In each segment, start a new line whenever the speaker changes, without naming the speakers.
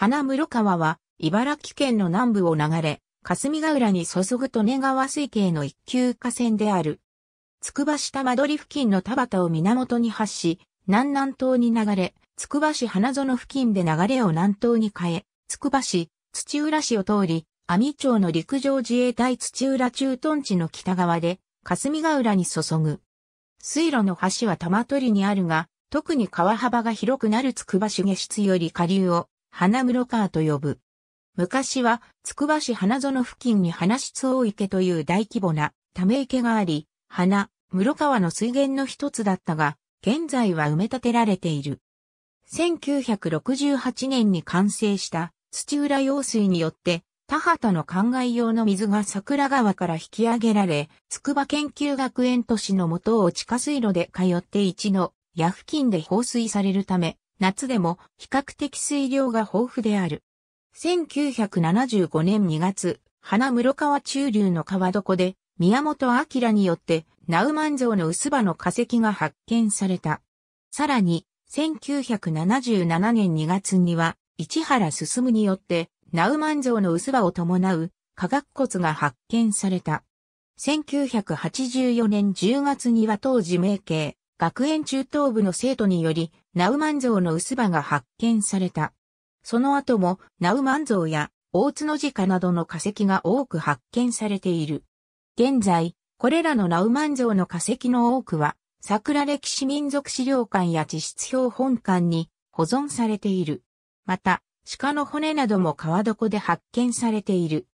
花室川は、茨城県の南部を流れ、霞ヶ浦に注ぐ利根川水系の一級河川である。つくば市玉取付近の田畑を源に発し、南南東に流れ、つくば市花園付近で流れを南東に変え、つくば市、土浦市を通り、阿美町の陸上自衛隊土浦駐屯地の北側で、霞ヶ浦に注ぐ。水路の橋は玉取にあるが、特に川幅が広くなるつくば市下室より下流を花室川と呼ぶ。昔は、つくば市花園付近に花室大池という大規模なため池があり、花、室川の水源の一つだったが、現在は埋め立てられている。1968年に完成した土浦用水によって、田畑の灌漑用の水が桜川から引き上げられ、筑波研究学園都市の元を地下水路で通って一の矢付近で放水されるため、夏でも比較的水量が豊富である。1975年2月、花室川中流の川床で、宮本明によって、ナウマン像の薄葉の化石が発見された。さらに、1977年2月には、市原進によって、ナウマン像の薄葉を伴う、化学骨が発見された。1984年10月には当時名形、学園中等部の生徒により、ナウマン像の薄葉が発見された。その後も、ナウマン像や、大角鹿などの化石が多く発見されている。現在、これらのナウマン像の化石の多くは、桜歴史民族資料館や地質標本館に保存されている。また、鹿の骨なども川床で発見されている。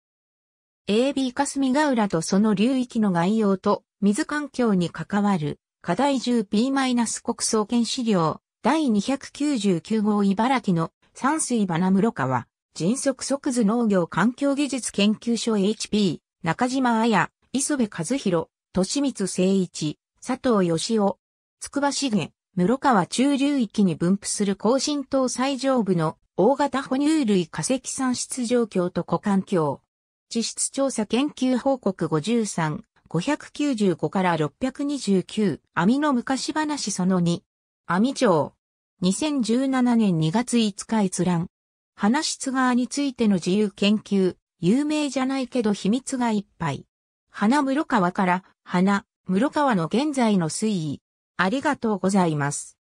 AB 霞ヶ浦とその流域の概要と水環境に関わる課題 10P- 国総研資料、第299号茨城の山水花室川、迅速即図農業環境技術研究所 HP、中島綾、磯部和弘、利光誠一、佐藤義夫、つくば資源、室川中流域に分布する高浸透最上部の大型哺乳類化石産出状況と股環境。地質調査研究報告53、595から629、網の昔話その2、網城。2017年2月5日閲覧。話室側についての自由研究、有名じゃないけど秘密がいっぱい。花室川から、花、室川の現在の推移。ありがとうございます。